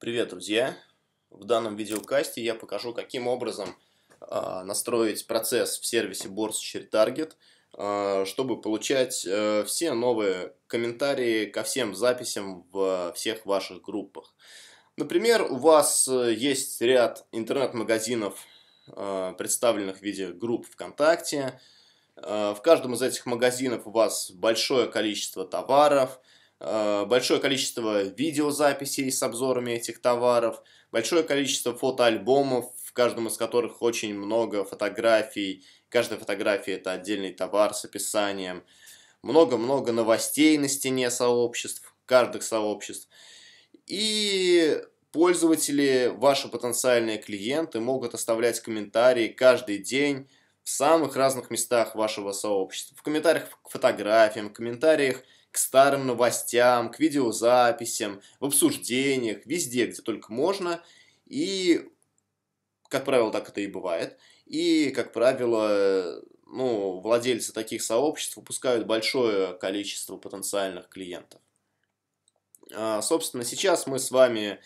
Привет, друзья! В данном видеокасте я покажу, каким образом э, настроить процесс в сервисе Borsecherry Target, э, чтобы получать э, все новые комментарии ко всем записям в всех ваших группах. Например, у вас э, есть ряд интернет-магазинов, а, представленных в виде групп ВКонтакте. в каждом из этих магазинов у вас большое количество товаров – Э, большое количество видеозаписей с обзорами этих товаров, большое количество фотоальбомов, в каждом из которых очень много фотографий. Каждая фотография – это отдельный товар с описанием. Много-много новостей на стене сообществ, каждых сообществ. И пользователи, ваши потенциальные клиенты могут оставлять комментарии каждый день в самых разных местах вашего сообщества. В комментариях к фотографиям, в комментариях – к старым новостям, к видеозаписям, в обсуждениях, везде, где только можно. И, как правило, так это и бывает. И, как правило, ну, владельцы таких сообществ выпускают большое количество потенциальных клиентов. А, собственно, сейчас мы с вами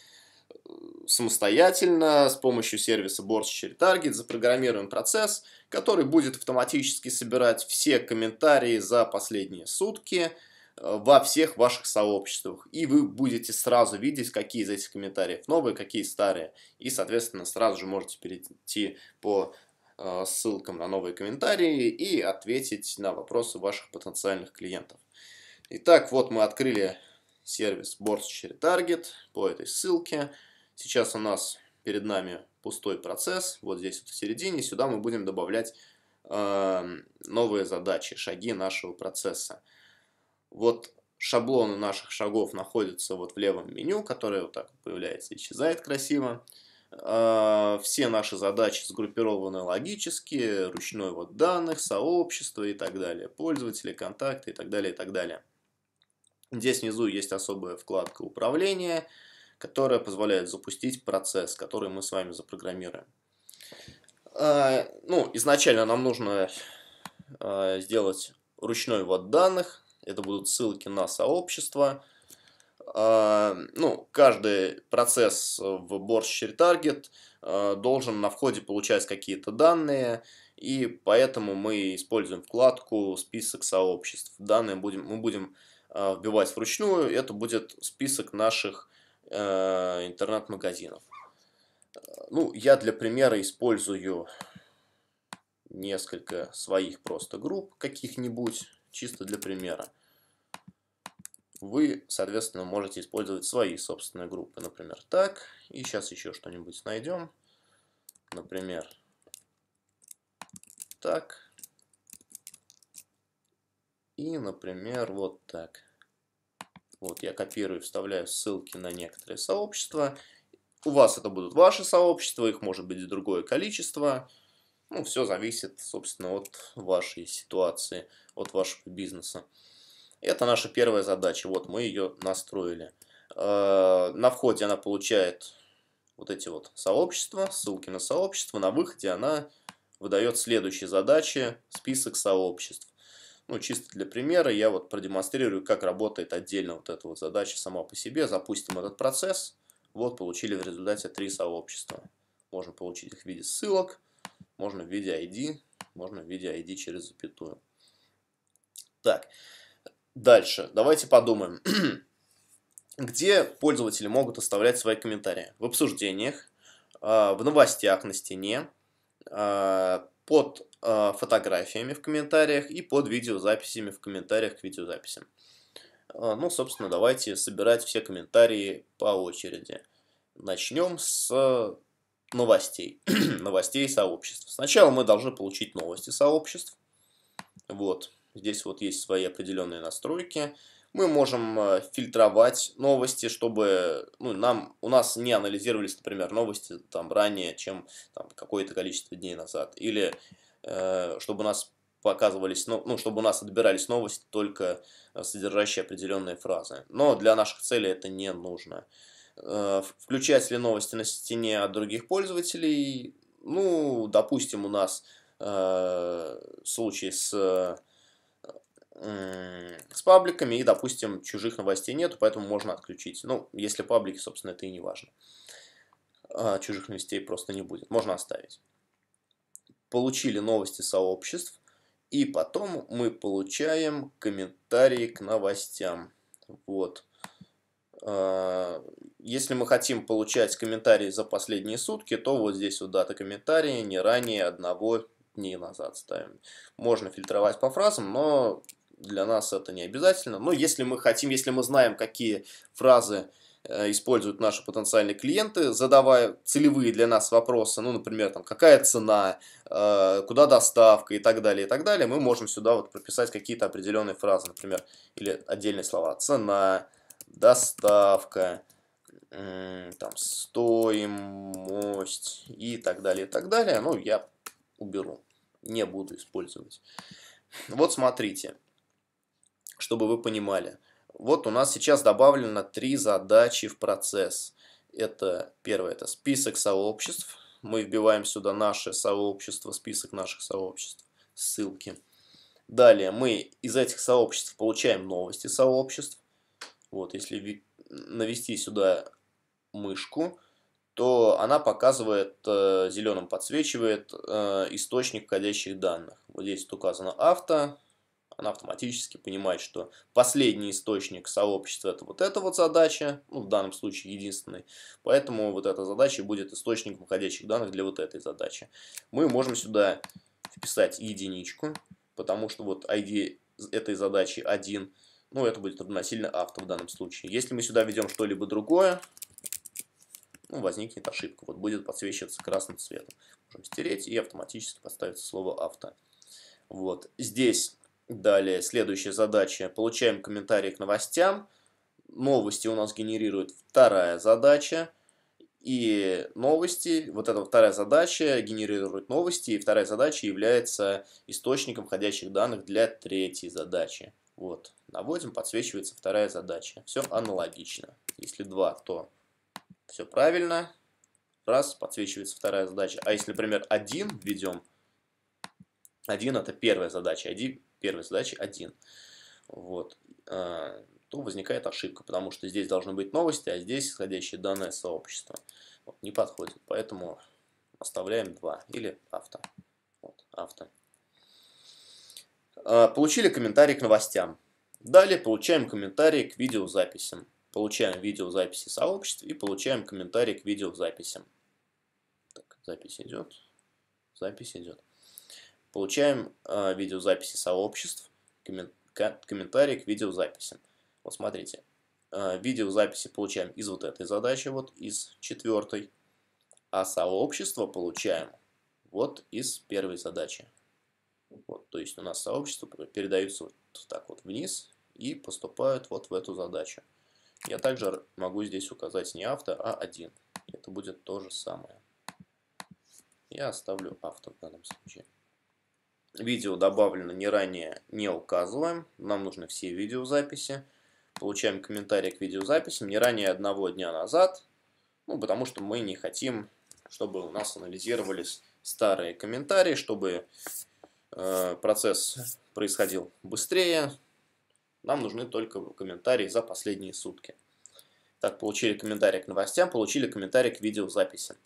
э, самостоятельно с помощью сервиса Borch Target запрограммируем процесс, который будет автоматически собирать все комментарии за последние сутки – во всех ваших сообществах. И вы будете сразу видеть, какие из этих комментариев новые, какие старые. И, соответственно, сразу же можете перейти по э, ссылкам на новые комментарии и ответить на вопросы ваших потенциальных клиентов. Итак, вот мы открыли сервис Boards Target по этой ссылке. Сейчас у нас перед нами пустой процесс, вот здесь вот в середине, сюда мы будем добавлять э, новые задачи, шаги нашего процесса вот шаблоны наших шагов находятся вот в левом меню, которое вот так появляется, и исчезает красиво. А, все наши задачи сгруппированы логически, ручной вот данных, сообщество и так далее, пользователи, контакты и так далее, и так далее. Здесь внизу есть особая вкладка управления, которая позволяет запустить процесс, который мы с вами запрограммируем. А, ну, изначально нам нужно а, сделать ручной вот данных, это будут ссылки на сообщество. А, ну, каждый процесс в борщ ретаргет а, должен на входе получать какие-то данные, и поэтому мы используем вкладку «Список сообществ». Данные будем, мы будем а, вбивать вручную, это будет список наших интернет-магазинов. Ну, я для примера использую несколько своих просто групп каких-нибудь, чисто для примера вы, соответственно, можете использовать свои собственные группы. Например, так. И сейчас еще что-нибудь найдем. Например, так. И, например, вот так. Вот я копирую, вставляю ссылки на некоторые сообщества. У вас это будут ваши сообщества, их может быть и другое количество. Ну, все зависит, собственно, от вашей ситуации, от вашего бизнеса. Это наша первая задача. Вот мы ее настроили. Э, на входе она получает вот эти вот сообщества, ссылки на сообщества. На выходе она выдает следующие задачи, список сообществ. Ну, чисто для примера я вот продемонстрирую, как работает отдельно вот эта вот задача сама по себе. Запустим этот процесс. Вот получили в результате три сообщества. Можно получить их в виде ссылок, можно в виде ID, можно в виде ID через запятую. Так, Дальше, давайте подумаем. Где пользователи могут оставлять свои комментарии? В обсуждениях, а, в новостях на стене, а, под а, фотографиями в комментариях и под видеозаписями в комментариях к видеозаписям. Ну, собственно, давайте собирать все комментарии по очереди. Начнем с новостей, новостей сообществ. Сначала мы должны получить новости сообществ. Вот. Здесь вот есть свои определенные настройки. Мы можем э, фильтровать новости, чтобы ну, нам, у нас не анализировались, например, новости там, ранее, чем какое-то количество дней назад. Или э, чтобы у нас показывались, ну, ну, чтобы у нас отбирались новости, только э, содержащие определенные фразы. Но для наших целей это не нужно. Э, включать ли новости на стене от других пользователей? Ну, допустим, у нас э, случай с с пабликами, и, допустим, чужих новостей нету, поэтому можно отключить. Ну, если паблики, собственно, это и не важно. А чужих новостей просто не будет, можно оставить. Получили новости сообществ, и потом мы получаем комментарии к новостям. Вот. А, если мы хотим получать комментарии за последние сутки, то вот здесь вот дата комментария не ранее одного дней назад ставим. Можно фильтровать по фразам, но для нас это не обязательно. Но если мы хотим, если мы знаем, какие фразы э, используют наши потенциальные клиенты, задавая целевые для нас вопросы, ну, например, там, какая цена, э, куда доставка и так далее, и так далее, мы можем сюда вот прописать какие-то определенные фразы, например, или отдельные слова, цена, доставка, там, стоимость и так далее, и так далее, ну, я уберу, не буду использовать. Вот смотрите, чтобы вы понимали. Вот у нас сейчас добавлено три задачи в процесс. Это первое, это список сообществ. Мы вбиваем сюда наше сообщество, список наших сообществ, ссылки. Далее мы из этих сообществ получаем новости сообществ. Вот, если навести сюда мышку, то она показывает, э, зеленым подсвечивает э, источник входящих данных. Вот здесь указано авто, она автоматически понимает, что последний источник сообщества это вот эта вот задача, ну, в данном случае единственный, поэтому вот эта задача будет источником входящих данных для вот этой задачи. Мы можем сюда вписать единичку, потому что вот ID этой задачи 1, ну, это будет равносильно авто в данном случае. Если мы сюда введем что-либо другое, ну, возникнет ошибка. Вот будет подсвечиваться красным цветом. Можем стереть и автоматически поставится слово «авто». Вот. Здесь Далее, следующая задача. Получаем комментарии к новостям. Новости у нас генерирует вторая задача. И новости, вот эта вторая задача генерирует новости, и вторая задача является источником входящих данных для третьей задачи. Вот, наводим, подсвечивается вторая задача. Все аналогично. Если два то все правильно. Раз, подсвечивается вторая задача. А если, например, один введем, один это первая задача, один первой задачи 1, вот, а, то возникает ошибка, потому что здесь должны быть новости, а здесь исходящие данные сообщества. Вот, не подходит, поэтому оставляем 2 или авто. Вот, авто. А, получили комментарий к новостям. Далее получаем комментарии к видеозаписям. Получаем видеозаписи сообществ и получаем комментарии к видеозаписям. Так, запись идет. Запись идет. Получаем э, видеозаписи сообществ, коммен, комментарии к видеозаписям Вот смотрите, э, видеозаписи получаем из вот этой задачи, вот из четвертой, а сообщество получаем вот из первой задачи. Вот, то есть у нас сообщество передаются вот так вот вниз и поступают вот в эту задачу. Я также могу здесь указать не авто, а один. Это будет то же самое. Я оставлю авто в данном случае. Видео добавлено не ранее, не указываем. Нам нужны все видеозаписи. Получаем комментарий к видеозаписям не ранее одного дня назад. Ну, потому что мы не хотим, чтобы у нас анализировались старые комментарии, чтобы э, процесс происходил быстрее. Нам нужны только комментарии за последние сутки. Так, получили комментарий к новостям, получили комментарий к видеозаписи.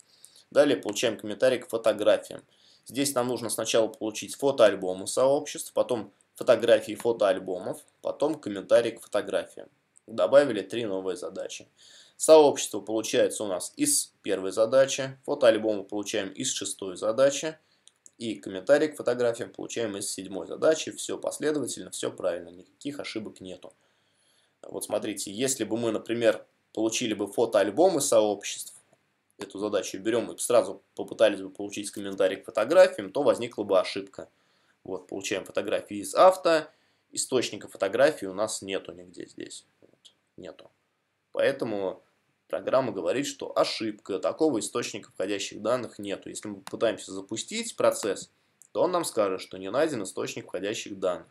Далее получаем комментарий к фотографиям. Здесь нам нужно сначала получить фотоальбомы сообществ, потом фотографии фотоальбомов, потом комментарии к фотографиям. Добавили три новые задачи. Сообщество получается у нас из первой задачи, фотоальбомы получаем из шестой задачи, и комментарий к фотографиям получаем из седьмой задачи. Все последовательно, все правильно, никаких ошибок нету. Вот смотрите, если бы мы, например, получили бы фотоальбомы сообществ, эту задачу берем и сразу попытались бы получить комментарий к фотографиям, то возникла бы ошибка. Вот, получаем фотографии из авто, источника фотографии у нас нету нигде здесь. Вот, нету. Поэтому программа говорит, что ошибка, такого источника входящих данных нету. Если мы пытаемся запустить процесс, то он нам скажет, что не найден источник входящих данных.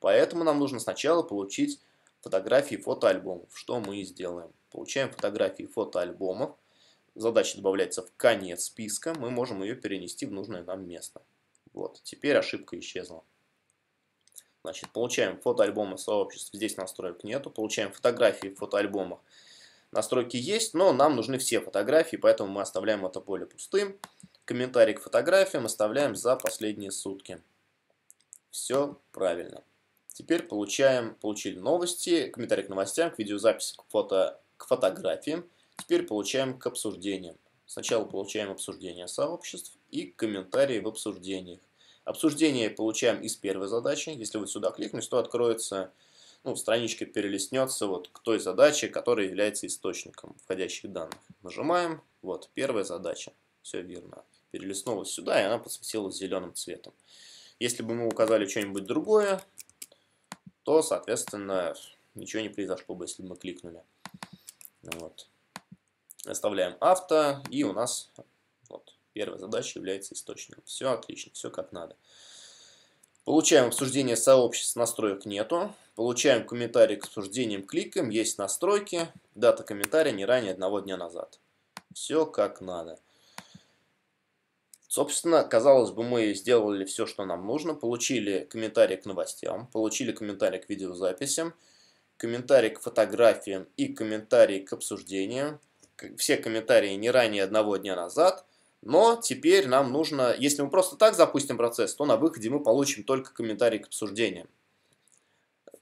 Поэтому нам нужно сначала получить фотографии фотоальбомов, что мы и сделаем. Получаем фотографии фотоальбомов, задача добавляется в конец списка, мы можем ее перенести в нужное нам место. Вот, теперь ошибка исчезла. Значит, получаем фотоальбомы сообществ, здесь настроек нету. Получаем фотографии в фотоальбомах. Настройки есть, но нам нужны все фотографии, поэтому мы оставляем это поле пустым. Комментарий к фотографиям оставляем за последние сутки. Все правильно. Теперь получаем, получили новости, комментарий к новостям, к видеозаписи, к, фото, к фотографиям. Теперь получаем к обсуждениям. Сначала получаем обсуждение сообществ и комментарии в обсуждениях. Обсуждение получаем из первой задачи. Если вы сюда кликнете, то откроется, ну, страничка перелистнется вот к той задаче, которая является источником входящих данных. Нажимаем, вот, первая задача. Все верно. Перелистнулась сюда, и она подсветилась зеленым цветом. Если бы мы указали что-нибудь другое, то, соответственно, ничего не произошло бы, если бы мы кликнули. Вот. Оставляем авто, и у нас вот, первая задача является источником. Все отлично, все как надо. Получаем обсуждение сообществ, настроек нету. Получаем комментарий к обсуждениям, кликаем, есть настройки. Дата комментария не ранее одного дня назад. Все как надо. Собственно, казалось бы, мы сделали все, что нам нужно. Получили комментарий к новостям, получили комментарий к видеозаписям, комментарий к фотографиям и комментарий к обсуждениям все комментарии не ранее одного дня назад, но теперь нам нужно, если мы просто так запустим процесс, то на выходе мы получим только комментарии к обсуждениям.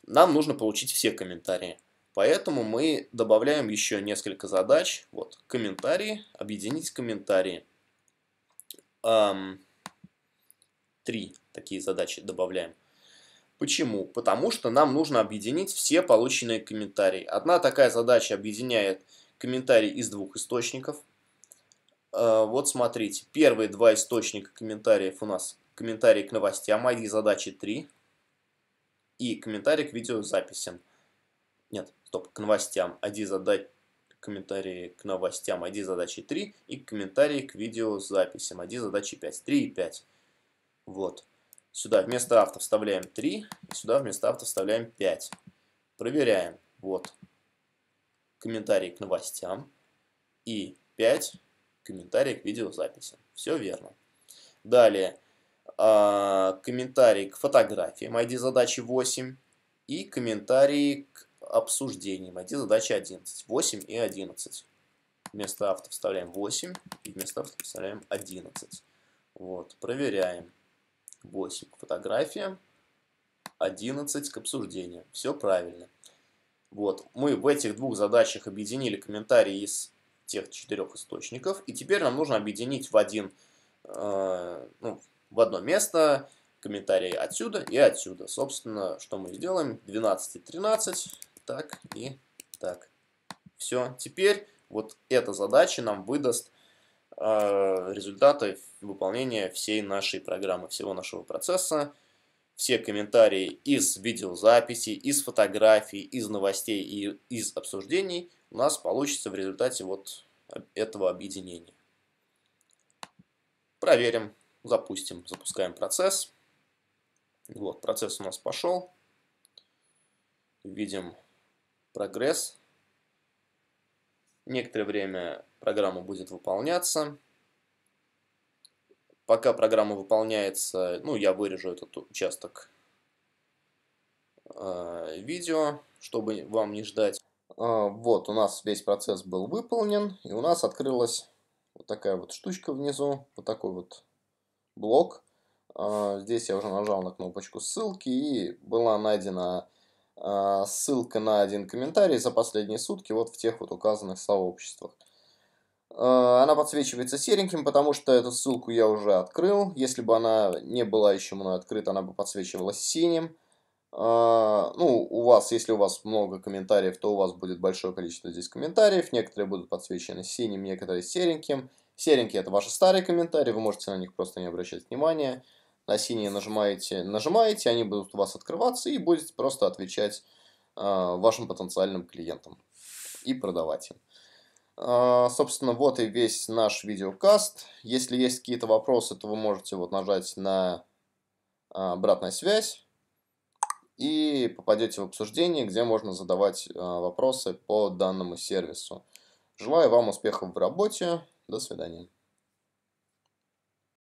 Нам нужно получить все комментарии. Поэтому мы добавляем еще несколько задач. Вот, комментарии, объединить комментарии. Эм, три такие задачи добавляем. Почему? Потому что нам нужно объединить все полученные комментарии. Одна такая задача объединяет комментарий из двух источников. Э, вот смотрите, первые два источника комментариев у нас комментарии к новостям ID а задачи 3 и комментарий к видеозаписям. Нет, стоп, к новостям. ID задач комментарии к новостям ID задачи 3 и комментарии к видеозаписям ID задачи 5. 3 и 5. Вот. Сюда вместо авто вставляем 3, сюда вместо авто вставляем 5. Проверяем. Вот комментарий к новостям и 5 комментарий к видеозаписи. Все верно. Далее, а, комментарий к фотографиям ID задачи 8 и комментарий к обсуждениям ID задачи 11. 8 и 11. Вместо авто вставляем 8 и вместо авто вставляем 11. Вот, проверяем. 8 к фотографиям, 11 к обсуждениям. Все правильно. Вот. Мы в этих двух задачах объединили комментарии из тех четырех источников, и теперь нам нужно объединить в один, э, ну, в одно место комментарии отсюда и отсюда. Собственно, что мы сделаем? 12 и 13, так и так. Все, теперь вот эта задача нам выдаст э, результаты выполнения всей нашей программы, всего нашего процесса все комментарии из видеозаписи, из фотографий, из новостей и из обсуждений у нас получится в результате вот этого объединения. Проверим, запустим, запускаем процесс. Вот, процесс у нас пошел. Видим прогресс. Некоторое время программа будет выполняться. Пока программа выполняется, ну, я вырежу этот участок э, видео, чтобы вам не ждать. Э, вот, у нас весь процесс был выполнен, и у нас открылась вот такая вот штучка внизу, вот такой вот блок. Э, здесь я уже нажал на кнопочку ссылки, и была найдена а, ссылка на один комментарий за последние сутки вот в тех вот указанных сообществах. Э, она подсвечивается сереньким, потому что эту ссылку я уже открыл. Если бы она не была еще мной открыта, она бы подсвечивалась синим. Э, ну, у вас, если у вас много комментариев, то у вас будет большое количество здесь комментариев. Некоторые будут подсвечены синим, некоторые сереньким. Серенькие – это ваши старые комментарии, вы можете на них просто не обращать внимания. На синие нажимаете, нажимаете, они будут у вас открываться и будете просто отвечать э, вашим потенциальным клиентам и продавать им. А, собственно, вот и весь наш видеокаст. Если есть какие-то вопросы, то вы можете вот нажать на а, обратная связь и попадете в обсуждение, где можно задавать а, вопросы по данному сервису. Желаю вам успехов в работе. До свидания.